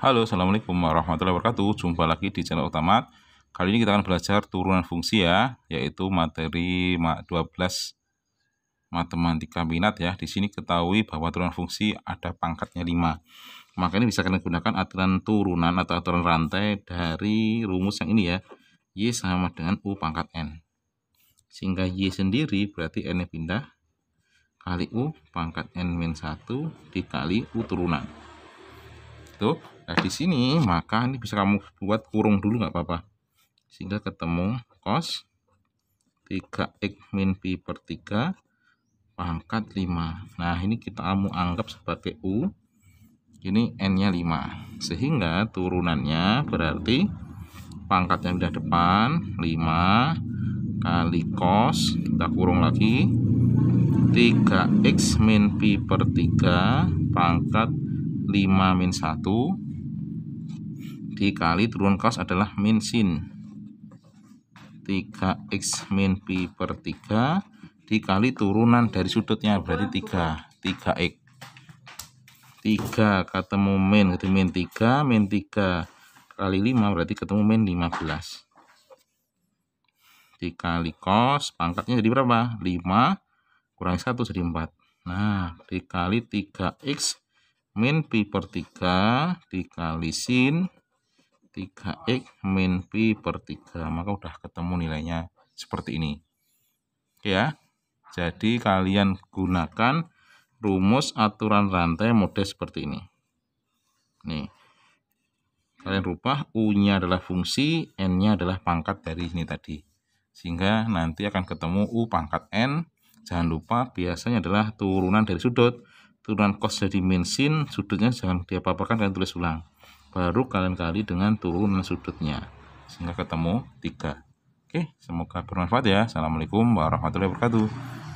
Halo, Assalamualaikum warahmatullahi wabarakatuh. Jumpa lagi di channel utama. Kali ini kita akan belajar turunan fungsi ya, yaitu materi 12 matematika minat ya. Di sini ketahui bahwa turunan fungsi ada pangkatnya 5. Maka ini bisa kalian gunakan aturan turunan atau aturan rantai dari rumus yang ini ya. Y sama dengan U pangkat N. Sehingga Y sendiri berarti n pindah kali U pangkat N-1 dikali U turunan. Tuh. Nah, di sini maka ini bisa kamu buat kurung dulu nggak apa-apa. Sehingga ketemu cos 3x min pi per 3 pangkat 5. Nah, ini kita kamu anggap sebagai U. Ini N-nya 5. Sehingga turunannya berarti pangkatnya udah depan 5 kali cos kita kurung lagi 3x min pi per 3 pangkat 5 min 1 dikali turun kos adalah min sin 3x min pi per 3 dikali turunan dari sudutnya berarti 3 3x 3 ketemu min ketemu min 3 min 3 kali 5 berarti ketemu min 15 dikali kos pangkatnya jadi berapa 5 kurang 1 jadi 4 nah dikali 3x min pi per 3 dikali sin 3x min P per 3. Maka udah ketemu nilainya seperti ini. Oke ya. Jadi kalian gunakan rumus aturan rantai mode seperti ini. Nih. Kalian rubah U-nya adalah fungsi, N-nya adalah pangkat dari ini tadi. Sehingga nanti akan ketemu U pangkat N. Jangan lupa biasanya adalah turunan dari sudut. Turunan kos dari min sin, sudutnya jangan diapa-apakan kalian tulis ulang baru kalian kali dengan turunan sudutnya sehingga ketemu tiga. oke semoga bermanfaat ya assalamualaikum warahmatullahi wabarakatuh